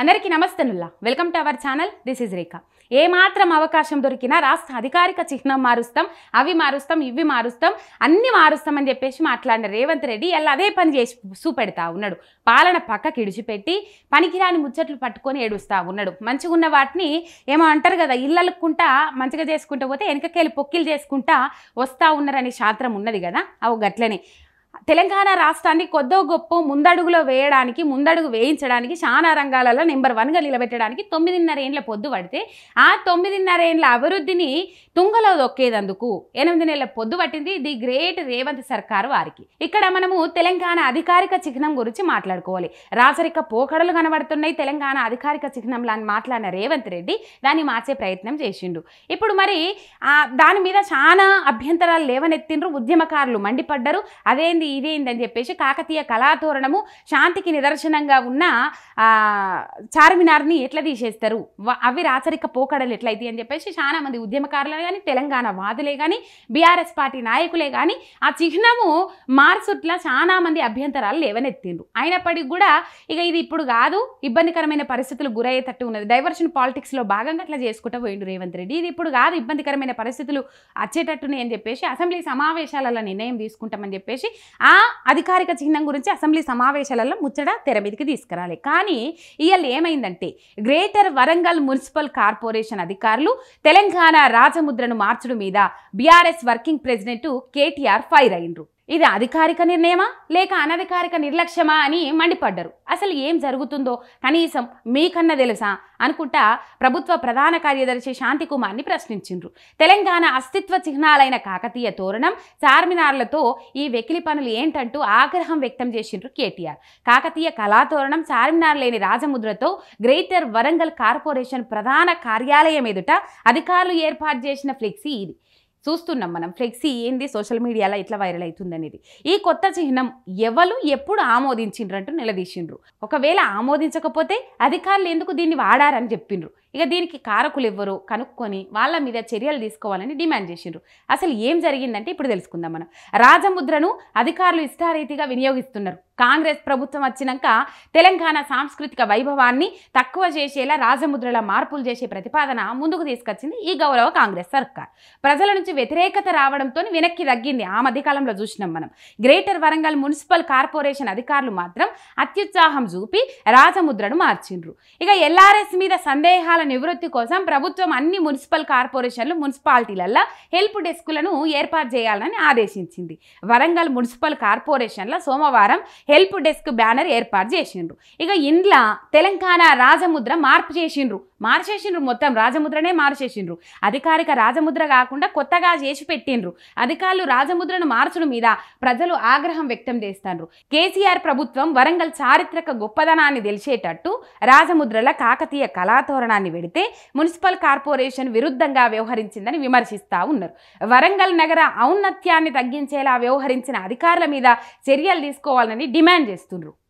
అందరికీ నమస్తనుల్లా welcome to our channel this is Rekha ఏమాత్రం అవకాశం దొరికినా రాష్ట్ర అధికారిక చిహ్నం మారుస్తాం అవి మారుస్తాం ఇవి మారుస్తాం అన్ని మారుస్తాం అని చెప్పేసి మాట్లాడిన రేవంత్ రెడ్డి అలా అదే పని చేసి చూపెడతా ఉన్నాడు పాలన పక్కకి ఇడిచిపెట్టి పనికిరాని ముచ్చట్లు పట్టుకొని ఏడుస్తా ఉన్నాడు మంచిగా ఉన్న వాటిని ఏమో అంటారు కదా ఇళ్ళకుంటా మంచిగా చేసుకుంటూ పోతే వెనకకెళ్ళి పొక్కిలు చేసుకుంటా వస్తూ ఉన్నారనే శాస్త్రం ఉన్నది కదా అవు గట్లనే తెలంగాణ రాష్ట్రాన్ని కొద్దో గొప్ప ముందడుగులో వేయడానికి ముందడుగు వేయించడానికి చాలా రంగాలలో నెంబర్ వన్గా నిలబెట్టడానికి తొమ్మిదిన్నర ఏండ్ల పొద్దు పడితే ఆ తొమ్మిదిన్నర ఏండ్ల అభివృద్ధిని తుంగలో దొక్కేదందుకు ఎనిమిది నెలల పొద్దు పట్టింది ది గ్రేట్ రేవంత్ సర్కారు వారికి ఇక్కడ మనము తెలంగాణ అధికారిక చిహ్నం గురించి మాట్లాడుకోవాలి రాజరిక పోకడలు కనబడుతున్నాయి తెలంగాణ అధికారిక చిహ్నంలో అని మాట్లాడిన రేవంత్ రెడ్డి దాన్ని మార్చే ప్రయత్నం చేసిండు ఇప్పుడు మరి దాని మీద చాలా అభ్యంతరాలు లేవనెత్తిండ్రు ఉద్యమకారులు మండిపడ్డరు అదేంది ఇదేంది ఇదేందని చెప్పేసి కాకతీయ కళాతోరణము శాంతికి నిదర్శనంగా ఉన్న చార్మినార్ని ఎట్లా తీసేస్తారు అవి రాచరిక పోకడలు ఎట్లయితే అని చెప్పేసి చాలామంది ఉద్యమకారులు కానీ తెలంగాణ వాదులే కానీ బీఆర్ఎస్ పార్టీ నాయకులే కానీ ఆ చిహ్నము మార్చుట్లా చాలామంది అభ్యంతరాలు లేవనెత్తిండ్రు అయినప్పటికీ కూడా ఇక ఇది ఇప్పుడు కాదు ఇబ్బందికరమైన పరిస్థితులు గురయ్యేటట్టు ఉన్నది డైవర్షన్ పాలిటిక్స్లో భాగంగా అట్లా చేసుకుంటూ పోయిండు రేవంత్ రెడ్డి ఇది ఇప్పుడు కాదు ఇబ్బందికరమైన పరిస్థితులు వచ్చేటట్టునే అని చెప్పేసి అసెంబ్లీ సమావేశాలలో నిర్ణయం తీసుకుంటామని చెప్పేసి ఆ అధికారిక చిహ్నం గురించి అసెంబ్లీ సమావేశాలలో ముచ్చట తెర మీదకి తీసుకురాలి కానీ ఇవాళ ఏమైందంటే గ్రేటర్ వరంగల్ మున్సిపల్ కార్పొరేషన్ అధికారులు తెలంగాణ రాజముద్రను మార్చడం మీద BRS working president KTR fire అయినరు ఇది అధికారిక నిర్ణయమా లేక అనధికారిక నిర్లక్ష్యమా అని మండిపడ్డరు అసలు ఏం జరుగుతుందో కనీసం మీకన్నా తెలుసా అనుకుంటా ప్రభుత్వ ప్రధాన కార్యదర్శి శాంతికుమార్ని ప్రశ్నించిండ్రు తెలంగాణ అస్తిత్వ చిహ్నాలైన కాకతీయ తోరణం చార్మినార్లతో ఈ వెకిలి పనులు ఏంటంటూ ఆగ్రహం వ్యక్తం చేసిండ్రు కేటీఆర్ కాకతీయ కళాతోరణం చార్మినార్ లేని రాజముద్రతో గ్రేటర్ వరంగల్ కార్పొరేషన్ ప్రధాన కార్యాలయం ఎదుట అధికారులు ఏర్పాటు చేసిన ఫ్లెక్సీ ఇది చూస్తున్నాం మనం ఫ్లెక్సీ ఏంది సోషల్ మీడియాలో ఇట్లా వైరల్ అవుతుందనేది ఈ కొత్త చిహ్నం ఎవరు ఎప్పుడు ఆమోదించిండ్రు అంటూ నిలదీసిండ్రు ఒకవేళ ఆమోదించకపోతే అధికారులు ఎందుకు దీన్ని వాడారని చెప్పిండ్రు ఇక దీనికి కారకులు ఎవ్వరు కనుక్కొని వాళ్ళ మీద చర్యలు తీసుకోవాలని డిమాండ్ చేసిండ్రు అసలు ఏం జరిగిందంటే ఇప్పుడు తెలుసుకుందాం మనం రాజముద్రను అధికారులు ఇష్టారీతిగా వినియోగిస్తున్నారు కాంగ్రెస్ ప్రభుత్వం వచ్చినాక తెలంగాణ సాంస్కృతిక వైభవాన్ని తక్కువ చేసేలా రాజముద్రల మార్పులు చేసే ప్రతిపాదన ముందుకు తీసుకొచ్చింది ఈ గౌరవ కాంగ్రెస్ సర్కార్ ప్రజల నుంచి వ్యతిరేకత రావడంతో వెనక్కి తగ్గింది ఆ మధ్యకాలంలో చూసినాం మనం గ్రేటర్ వరంగల్ మున్సిపల్ కార్పొరేషన్ అధికారులు మాత్రం అత్యుత్సాహం చూపి రాజముద్రను మార్చిండ్రు ఇక ఎల్ఆర్ఎస్ మీద సందేహాల నివృత్తి కోసం ప్రభుత్వం అన్ని మున్సిపల్ కార్పొరేషన్లు మున్సిపాలిటీలల్లో హెల్ప్ డెస్క్లను ఏర్పాటు చేయాలని ఆదేశించింది వరంగల్ మున్సిపల్ కార్పొరేషన్లో సోమవారం హెల్ప్ డెస్క్ బ్యానర్ ఏర్పాటు చేసిండ్రు ఇక ఇండ్ల తెలంగాణ రాజముద్ర మార్పు చేసిండ్రు మార్చేసిండ్రు మొత్తం రాజముద్రనే మార్చేసిండ్రు అధికారిక రాజముద్ర కాకుండా కొత్తగా చేసి పెట్టిండ్రు అధికారులు రాజముద్రను మార్చడం మీద ప్రజలు ఆగ్రహం వ్యక్తం చేస్తాండ్రు కేసీఆర్ ప్రభుత్వం వరంగల్ చారిత్రక గొప్పదనాన్ని తెలిసేటట్టు రాజముద్రల కాకతీయ కళాతోరణాన్ని పెడితే మున్సిపల్ కార్పొరేషన్ విరుద్ధంగా వ్యవహరించిందని విమర్శిస్తూ ఉన్నారు వరంగల్ నగర ఔన్నత్యాన్ని తగ్గించేలా వ్యవహరించిన అధికారుల మీద చర్యలు తీసుకోవాలని డిమాండ్ చేస్తున్నారు